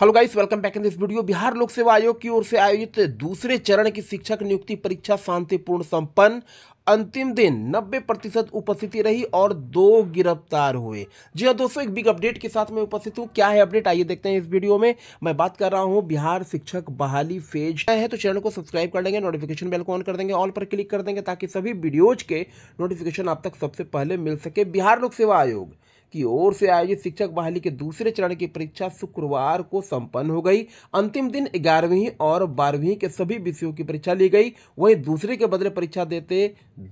hello guys welcome back in this video Bihar Lok Seva आयोग की ओर से आयोजित दूसरे चरण की शिक्षक नियुक्ति परीक्षा शांतिपूर्ण संपन्न अंतिम दिन 90 प्रतिशत उपस्थिति रही और दो गिरफ्तार हुए जी हाँ दोस्तों एक बिग अपडेट के साथ मैं उपस्थित हूँ क्या है अपडेट आइए देखते हैं इस वीडियो में मैं बात कर रहा हूँ बिहार शिक्षक बहाली फेज है तो चैनल को सब्सक्राइब कर लेंगे नोटिफिकेशन बेल को ऑन कर देंगे ऑल पर क्लिक कर देंगे ताकि सभी वीडियोज के नोटिफिकेशन आप तक सबसे पहले मिल सके बिहार लोक सेवा आयोग की ओर से आयोजित शिक्षक बहाली के दूसरे चरण की परीक्षा शुक्रवार को संपन्न हो गई अंतिम दिन ग्यारहवीं और बारहवीं के सभी विषयों की परीक्षा ली गई वहीं दूसरे के बदले परीक्षा देते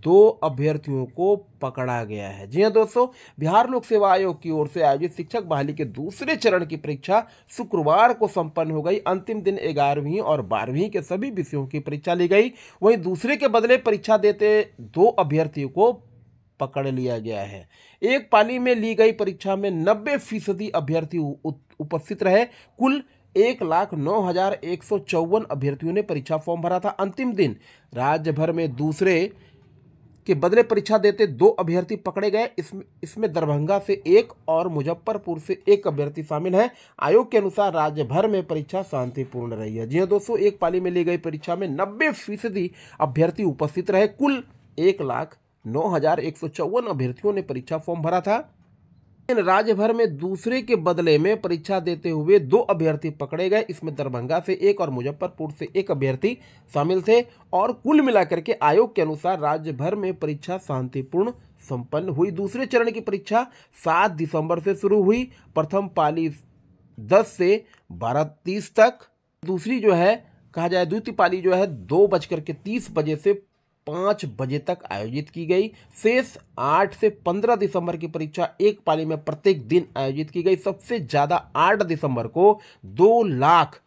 दो अभ्यर्थियों को पकड़ा गया है जी हाँ दोस्तों बिहार लोक सेवा आयोग की ओर से आयोजित शिक्षक बहाली के दूसरे चरण की परीक्षा शुक्रवार को संपन्न हो गई अंतिम दिन ग्यारहवीं और बारहवीं के सभी विषयों की परीक्षा ली गई वहीं दूसरे के बदले परीक्षा देते दो अभ्यर्थियों को पकड़ लिया गया है एक पाली में ली गई परीक्षा में नब्बे फीसदी अभ्यर्थी उपस्थित रहे कुल एक लाख नौ हजार एक सौ चौवन अभ्यर्थियों ने परीक्षा फॉर्म भरा था अंतिम दिन राज्य भर में दूसरे के बदले परीक्षा देते दो अभ्यर्थी पकड़े गए इसमें इसमें दरभंगा से एक और मुजफ्फरपुर से एक अभ्यर्थी शामिल है आयोग के अनुसार राज्य भर में परीक्षा शांतिपूर्ण रही है जी हाँ दोस्तों एक पाली में ली गई परीक्षा में नब्बे फीसदी अभ्यर्थी उपस्थित रहे कुल एक लाख नौ अभ्यर्थियों ने परीक्षा फॉर्म भरा था लेकिन राज्य भर में दूसरे के बदले में परीक्षा देते हुए दो अभ्यर्थी पकड़े गए इसमें दरभंगा से एक और मुजफ्फरपुर से एक अभ्यर्थी शामिल थे और कुल मिलाकर के आयोग के अनुसार राज्य भर में परीक्षा शांतिपूर्ण संपन्न हुई दूसरे चरण की परीक्षा 7 दिसंबर से शुरू हुई प्रथम पाली 10 से बारह तीस तक दूसरी जो है कहा जाए द्वितीय पाली जो है दो बजकर के तीस बजे से पाँच बजे तक आयोजित की गई शेष आठ से पंद्रह दिसंबर की परीक्षा एक पाली में प्रत्येक दिन आयोजित की गई सबसे ज़्यादा आठ दिसंबर को दो लाख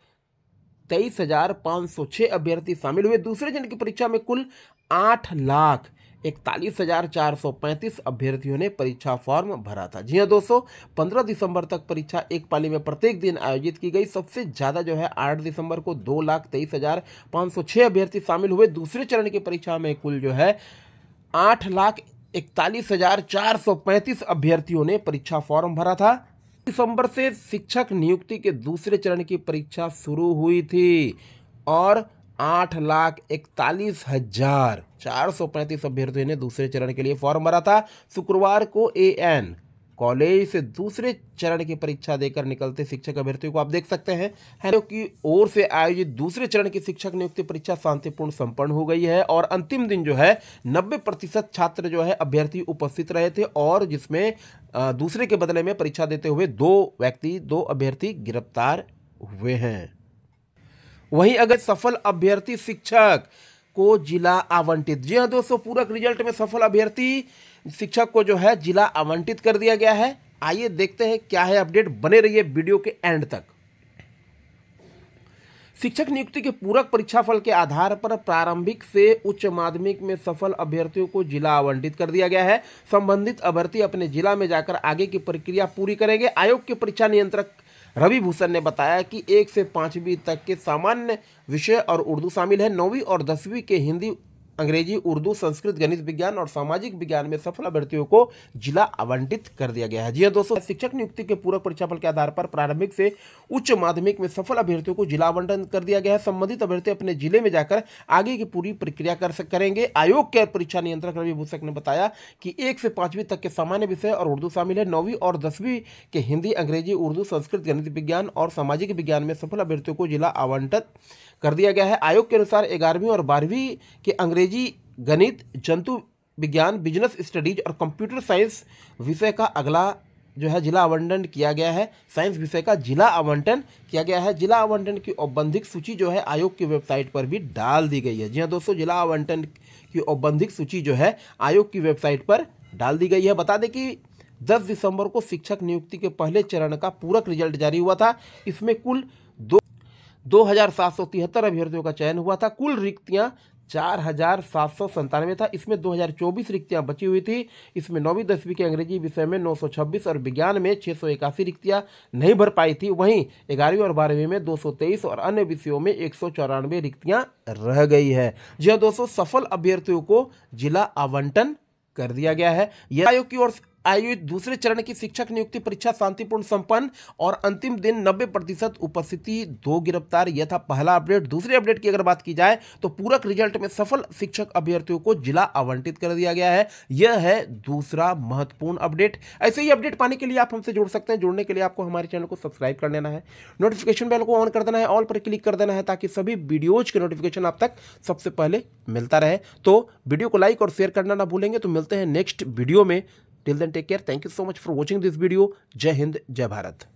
तेईस हजार पाँच सौ छः अभ्यर्थी शामिल हुए दूसरे चरण की परीक्षा में कुल आठ लाख इकतालीस हजार चार सौ पैंतीस अभ्यर्थियों ने परीक्षा फॉर्म भरा था जी हाँ दोस्तों पंद्रह दिसंबर तक परीक्षा एक पाली में प्रत्येक दिन आयोजित की गई सबसे ज़्यादा जो है आठ दिसंबर को दो लाख तेईस हजार पाँच सौ छह अभ्यर्थी शामिल हुए दूसरे चरण की परीक्षा में कुल जो है आठ लाख इकतालीस हजार चार सौ पैंतीस अभ्यर्थियों ने परीक्षा फॉर्म भरा था दिसंबर से शिक्षक नियुक्ति के दूसरे चरण की परीक्षा शुरू हुई थी और आठ लाख इकतालीस हजार चार सौ पैंतीस अभ्यर्थियों ने दूसरे चरण के लिए फॉर्म भरा था शुक्रवार को ए एन कॉलेज से दूसरे चरण की परीक्षा देकर निकलते शिक्षक अभ्यर्थियों को आप देख सकते हैं हैरो की ओर से आयोजित दूसरे चरण की शिक्षक नियुक्ति परीक्षा शांतिपूर्ण संपन्न हो गई है और अंतिम दिन जो है 90 प्रतिशत छात्र जो है अभ्यर्थी उपस्थित रहे थे और जिसमें दूसरे के बदले में परीक्षा देते हुए दो व्यक्ति दो अभ्यर्थी गिरफ्तार हुए हैं वहीं अगर सफल अभ्यर्थी शिक्षक को जिला आवंटित जी हाँ दोस्तों पूरक रिजल्ट में सफल अभ्यर्थी शिक्षक को जो है जिला आवंटित कर दिया गया है आइए देखते हैं क्या है अपडेट बने रहिए वीडियो के एंड तक शिक्षक नियुक्ति के पूरक परीक्षा फल के आधार पर प्रारंभिक से उच्च माध्यमिक में सफल अभ्यर्थियों को जिला आवंटित कर दिया गया है संबंधित अभ्यर्थी अपने जिला में जाकर आगे की प्रक्रिया पूरी करेंगे आयोग के परीक्षा नियंत्रक रवि भूषण ने बताया कि एक से पाँचवीं तक के सामान्य विषय और उर्दू शामिल है नौवीं और दसवीं के हिंदी अंग्रेजी उर्दू संस्कृत गणित विज्ञान और सामाजिक विज्ञान में सफल अभ्यर्थियों को जिला आवंटित कर दिया गया है जी हाँ दोस्तों शिक्षक नियुक्ति के पूरक परीक्षाफल के आधार पर प्रारंभिक से उच्च माध्यमिक में सफल अभ्यर्थियों को जिला आवंटन कर दिया गया है संबंधित अभ्यर्थी अपने जिले में जाकर आगे की पूरी प्रक्रिया कर करेंगे आयोग के परीक्षा नियंत्रक रवि भूषक ने बताया कि एक से पांचवीं तक के सामान्य विषय और उर्दू शामिल है नौवीं और दसवीं के हिंदी अंग्रेजी उर्दू संस्कृत गणित विज्ञान और सामाजिक विज्ञान में सफल अभ्यर्थियों को जिला आवंटन कर दिया गया है आयोग के अनुसार ग्यारहवीं और बारहवीं के अंग्रेजी अंग्रेजी गणित जंतु विज्ञान बिजनेस स्टडीज और कंप्यूटर साइंस विषय का अगला जो है जिला आवंटन किया गया है साइंस विषय का जिला आवंटन किया गया है जिला आवंटन की औबंधिक सूची जो है आयोग की वेबसाइट पर भी डाल दी गई है जी हाँ दोस्तों जिला आवंटन की औबंधिक सूची जो है आयोग की वेबसाइट पर डाल दी गई है बता दें कि 10 दिसंबर को शिक्षक नियुक्ति के पहले चरण का पूरक रिजल्ट जारी हुआ था इसमें कुल दो दो हज़ार अभ्यर्थियों का चयन हुआ था कुल रिक्तियां चार हज़ार सात सौ संतानवे था इसमें दो हज़ार चौबीस रिक्तियां बची हुई थी इसमें नौवीं दसवीं के अंग्रेजी विषय में नौ सौ छब्बीस और विज्ञान में छः सौ इक्यासी रिक्तियां नहीं भर पाई थी वहीं ग्यारहवीं और बारहवीं में दो सौ तेईस और अन्य विषयों में एक सौ चौरानवे रिक्तियां रह गई है जी हाँ दोस्तों सफल अभ्यर्थियों को जिला आवंटन कर दिया गया है यह आयोग की ओर आयोजित दूसरे चरण की शिक्षक नियुक्ति परीक्षा शांतिपूर्ण संपन्न और अंतिम दिन नब्बे प्रतिशत उपस्थिति दो गिरफ्तार यह था पहला अपडेट दूसरे अपडेट की अगर बात की जाए तो पूरक रिजल्ट में सफल शिक्षक अभ्यर्थियों को जिला आवंटित कर दिया गया है यह है दूसरा महत्वपूर्ण अपडेट ऐसे ही अपडेट पाने के लिए आप हमसे जुड़ सकते हैं जुड़ने के लिए आपको हमारे चैनल को सब्सक्राइब कर लेना है नोटिफिकेशन बेल को ऑन कर देना है ऑल पर क्लिक कर देना है ताकि सभी वीडियोज के नोटिफिकेशन आप तक सबसे पहले मिलता रहे तो वीडियो को लाइक और शेयर करना ना भूलेंगे तो मिलते हैं नेक्स्ट वीडियो में till then take care thank you so much for watching this video जय हिंद जय भारत